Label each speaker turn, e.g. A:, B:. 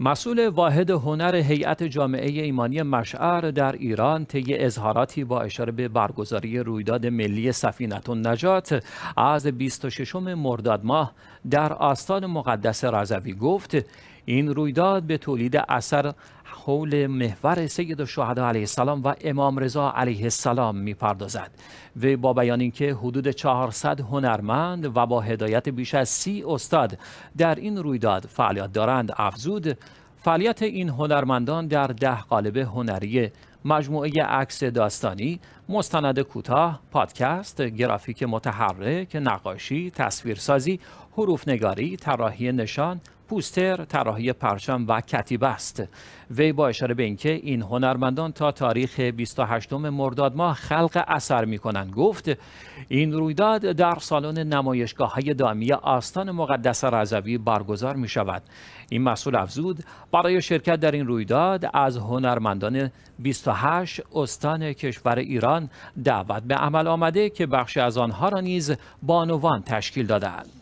A: مسئول واحد هنر هیئت جامعه ایمانی مشعر در ایران طی اظهاراتی با اشاره به برگزاری رویداد ملی سفینت و نجات از 26 مرداد ماه در آستان مقدس رضوی گفت این رویداد به تولید اثر حول محور سید الشهدا علیه السلام و امام رضا علیه السلام میپردازد و با بیان اینکه حدود 400 هنرمند و با هدایت بیش از سی استاد در این رویداد فعالیت دارند افزود فعالیت این هنرمندان در ده قالب هنری مجموعه عکس داستانی، مستند کوتاه، پادکست، گرافیک متحرک، نقاشی، تصویرسازی، نگاری، طراحی نشان، پوستر، طراحی پرچم و کتیبه است. وی با اشاره به اینکه این هنرمندان تا تاریخ 28 مرداد ماه خلق اثر می کنند گفت این رویداد در سالن نمایشگاه های دامی آستان مقدس رضوی برگزار می شود این مسئول افزود برای شرکت در این رویداد از هنرمندان 28 استان کشور ایران دعوت به عمل آمده که بخشی از آنها را نیز بانوان تشکیل دادند